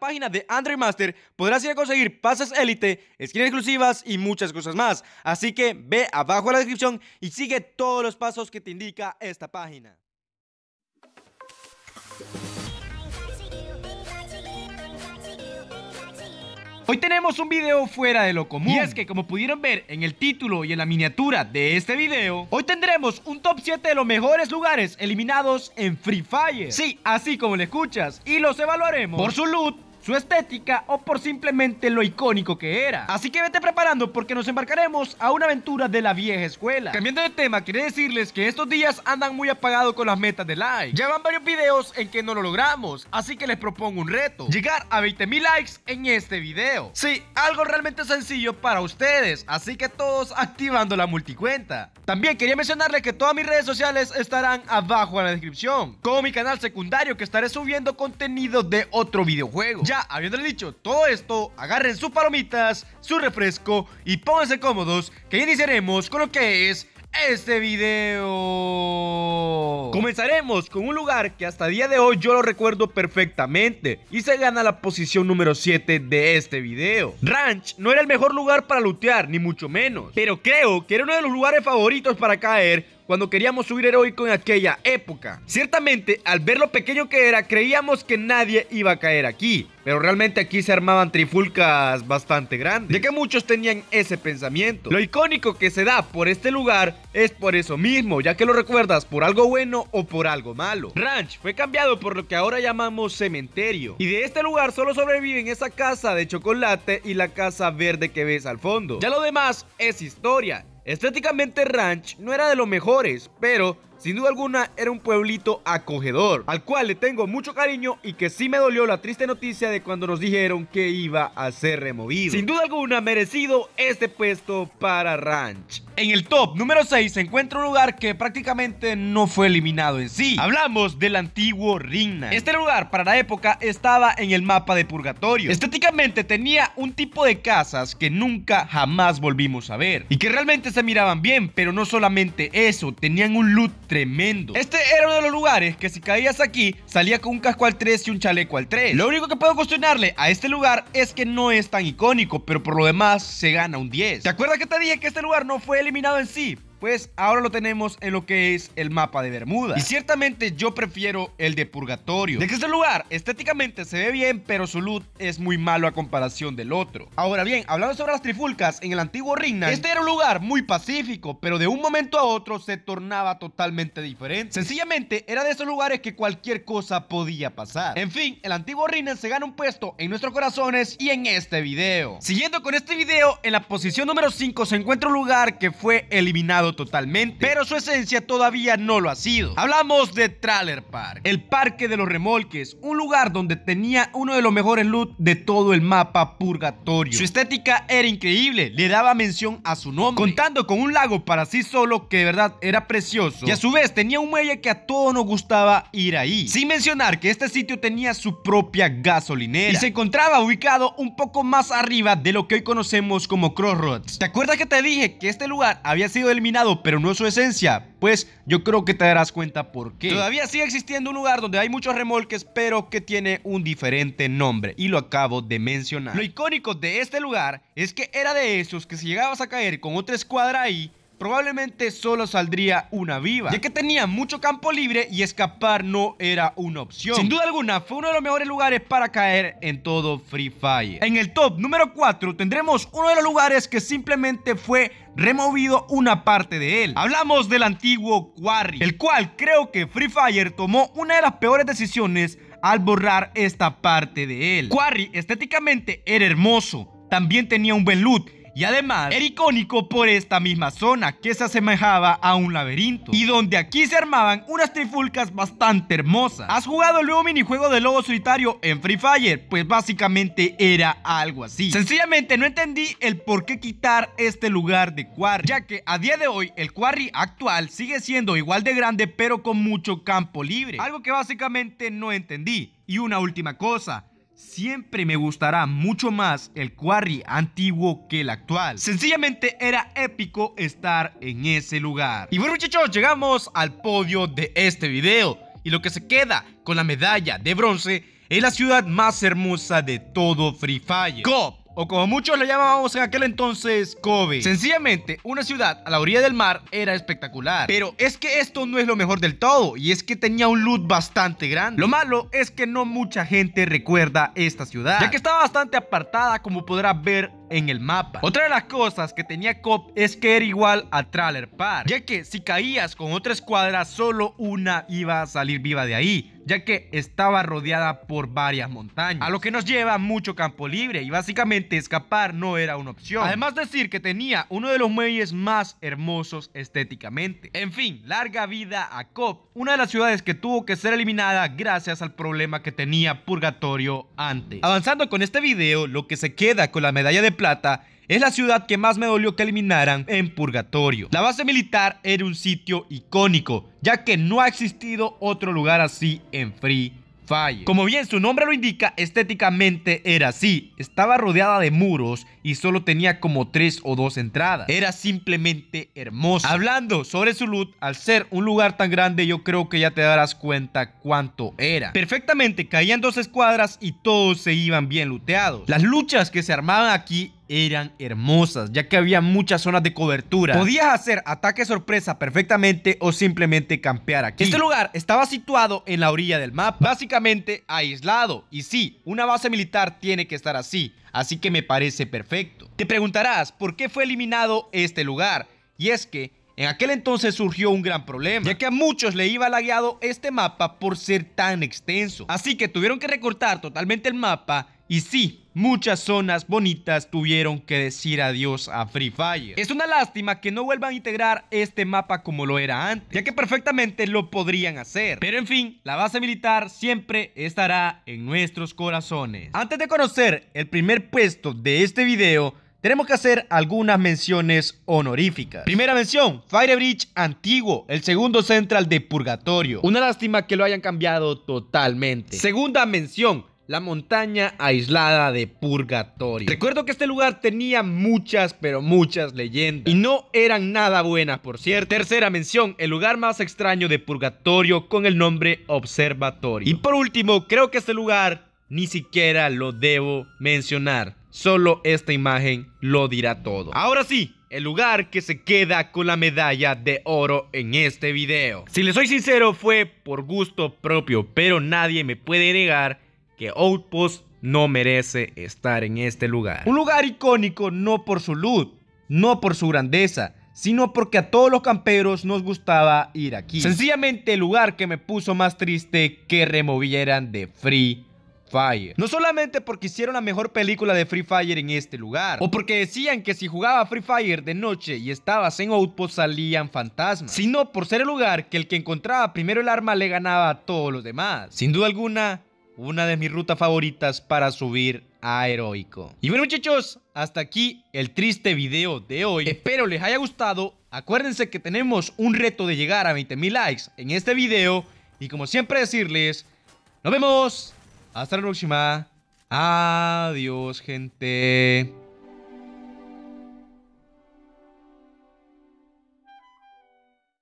página de Android Master podrás ir a conseguir pases élite, skins exclusivas y muchas cosas más. Así que ve abajo a la descripción y sigue todos los pasos que te indica esta página. Hoy tenemos un video fuera de lo común. Y es que como pudieron ver en el título y en la miniatura de este video, hoy tendremos un top 7 de los mejores lugares eliminados en Free Fire. Sí, así como le escuchas. Y los evaluaremos por su loot, su estética o por simplemente lo icónico que era. Así que vete preparando porque nos embarcaremos a una aventura de la vieja escuela. Cambiando de tema, quería decirles que estos días andan muy apagados con las metas de like. Llevan varios videos en que no lo logramos, así que les propongo un reto. Llegar a 20.000 likes en este video. Sí, algo realmente sencillo para ustedes, así que todos activando la multicuenta. También quería mencionarles que todas mis redes sociales estarán abajo en la descripción, como mi canal secundario que estaré subiendo contenido de otro videojuego. Ya habiéndole dicho todo esto, agarren sus palomitas, su refresco y pónganse cómodos que iniciaremos con lo que es este video. Comenzaremos con un lugar que hasta día de hoy yo lo recuerdo perfectamente y se gana la posición número 7 de este video. Ranch no era el mejor lugar para lootear, ni mucho menos, pero creo que era uno de los lugares favoritos para caer cuando queríamos subir heroico en aquella época. Ciertamente, al ver lo pequeño que era, creíamos que nadie iba a caer aquí. Pero realmente aquí se armaban trifulcas bastante grandes, ya que muchos tenían ese pensamiento. Lo icónico que se da por este lugar es por eso mismo, ya que lo recuerdas por algo bueno o por algo malo. Ranch fue cambiado por lo que ahora llamamos cementerio, y de este lugar solo sobreviven esa casa de chocolate y la casa verde que ves al fondo. Ya lo demás es historia, Estéticamente Ranch no era de los mejores, pero sin duda alguna era un pueblito acogedor, al cual le tengo mucho cariño y que sí me dolió la triste noticia de cuando nos dijeron que iba a ser removido. Sin duda alguna merecido este puesto para Ranch. En el top número 6 se encuentra un lugar que prácticamente no fue eliminado en sí. Hablamos del antiguo Rigna. Este lugar para la época estaba en el mapa de Purgatorio. Estéticamente tenía un tipo de casas que nunca jamás volvimos a ver y que realmente se miraban bien, pero no solamente eso, tenían un loot tremendo. Este era uno de los lugares que si caías aquí, salía con un casco al 3 y un chaleco al 3. Lo único que puedo cuestionarle a este lugar es que no es tan icónico, pero por lo demás se gana un 10. ¿Te acuerdas que te dije que este lugar no fue eliminado en sí? pues ahora lo tenemos en lo que es el mapa de Bermuda. Y ciertamente yo prefiero el de Purgatorio. De que este lugar estéticamente se ve bien, pero su loot es muy malo a comparación del otro. Ahora bien, hablando sobre las trifulcas en el antiguo Ring este era un lugar muy pacífico, pero de un momento a otro se tornaba totalmente diferente. Sencillamente era de esos lugares que cualquier cosa podía pasar. En fin, el antiguo Rignan se gana un puesto en nuestros corazones y en este video. Siguiendo con este video, en la posición número 5 se encuentra un lugar que fue eliminado totalmente, pero su esencia todavía no lo ha sido. Hablamos de Trailer Park, el parque de los remolques, un lugar donde tenía uno de los mejores loot de todo el mapa purgatorio. Su estética era increíble, le daba mención a su nombre, contando con un lago para sí solo que de verdad era precioso, y a su vez tenía un muelle que a todos nos gustaba ir ahí. Sin mencionar que este sitio tenía su propia gasolinera y se encontraba ubicado un poco más arriba de lo que hoy conocemos como Crossroads. ¿Te acuerdas que te dije que este lugar había sido eliminado pero no su esencia, pues yo creo que te darás cuenta por qué. Todavía sigue existiendo un lugar donde hay muchos remolques, pero que tiene un diferente nombre, y lo acabo de mencionar. Lo icónico de este lugar es que era de esos que si llegabas a caer con otra escuadra ahí, probablemente solo saldría una viva, ya que tenía mucho campo libre y escapar no era una opción. Sin duda alguna, fue uno de los mejores lugares para caer en todo Free Fire. En el top número 4 tendremos uno de los lugares que simplemente fue removido una parte de él. Hablamos del antiguo Quarry, el cual creo que Free Fire tomó una de las peores decisiones al borrar esta parte de él. Quarry estéticamente era hermoso, también tenía un buen loot y además era icónico por esta misma zona que se asemejaba a un laberinto y donde aquí se armaban unas trifulcas bastante hermosas. ¿Has jugado el nuevo minijuego de lobo solitario en Free Fire? Pues básicamente era algo así. Sencillamente no entendí el por qué quitar este lugar de quarry, ya que a día de hoy el quarry actual sigue siendo igual de grande pero con mucho campo libre, algo que básicamente no entendí. Y una última cosa, Siempre me gustará mucho más el Quarry antiguo que el actual. Sencillamente era épico estar en ese lugar. Y bueno muchachos, llegamos al podio de este video. Y lo que se queda con la medalla de bronce es la ciudad más hermosa de todo Free Fire. Cop o como muchos le llamábamos en aquel entonces, Kobe. Sencillamente, una ciudad a la orilla del mar era espectacular. Pero es que esto no es lo mejor del todo, y es que tenía un loot bastante grande. Lo malo es que no mucha gente recuerda esta ciudad, ya que estaba bastante apartada como podrá ver en el mapa. Otra de las cosas que tenía Cop es que era igual a Trailer Park, ya que si caías con otra escuadra, solo una iba a salir viva de ahí ya que estaba rodeada por varias montañas, a lo que nos lleva mucho campo libre y básicamente escapar no era una opción. Además decir que tenía uno de los muelles más hermosos estéticamente. En fin, larga vida a Cop, una de las ciudades que tuvo que ser eliminada gracias al problema que tenía Purgatorio antes. Avanzando con este video, lo que se queda con la medalla de Plata es la ciudad que más me dolió que eliminaran en Purgatorio. La base militar era un sitio icónico, ya que no ha existido otro lugar así en Free como bien su nombre lo indica, estéticamente era así. Estaba rodeada de muros y solo tenía como tres o dos entradas. Era simplemente hermosa. Hablando sobre su loot al ser un lugar tan grande, yo creo que ya te darás cuenta cuánto era. Perfectamente caían dos escuadras y todos se iban bien luteados. Las luchas que se armaban aquí eran hermosas, ya que había muchas zonas de cobertura. Podías hacer ataque sorpresa perfectamente o simplemente campear aquí. Este lugar estaba situado en la orilla del mapa, básicamente aislado. Y sí, una base militar tiene que estar así, así que me parece perfecto. Te preguntarás por qué fue eliminado este lugar, y es que en aquel entonces surgió un gran problema, ya que a muchos le iba lagueado este mapa por ser tan extenso. Así que tuvieron que recortar totalmente el mapa y sí, muchas zonas bonitas tuvieron que decir adiós a Free Fire. Es una lástima que no vuelvan a integrar este mapa como lo era antes, ya que perfectamente lo podrían hacer. Pero en fin, la base militar siempre estará en nuestros corazones. Antes de conocer el primer puesto de este video, tenemos que hacer algunas menciones honoríficas. Primera mención, Firebridge antiguo, el segundo central de Purgatorio. Una lástima que lo hayan cambiado totalmente. Segunda mención, la montaña aislada de Purgatorio. Recuerdo que este lugar tenía muchas, pero muchas leyendas. Y no eran nada buenas, por cierto. Tercera mención, el lugar más extraño de Purgatorio con el nombre Observatorio. Y por último, creo que este lugar ni siquiera lo debo mencionar. Solo esta imagen lo dirá todo. Ahora sí, el lugar que se queda con la medalla de oro en este video. Si les soy sincero, fue por gusto propio, pero nadie me puede negar que Outpost no merece estar en este lugar. Un lugar icónico no por su luz. no por su grandeza, sino porque a todos los camperos nos gustaba ir aquí. Sencillamente el lugar que me puso más triste que removieran de Free Fire. No solamente porque hicieron la mejor película de Free Fire en este lugar, o porque decían que si jugaba Free Fire de noche y estabas en Outpost salían fantasmas, sino por ser el lugar que el que encontraba primero el arma le ganaba a todos los demás. Sin duda alguna, una de mis rutas favoritas para subir a Heroico. Y bueno muchachos, hasta aquí el triste video de hoy. Espero les haya gustado. Acuérdense que tenemos un reto de llegar a 20.000 likes en este video. Y como siempre decirles, nos vemos. Hasta la próxima. Adiós, gente.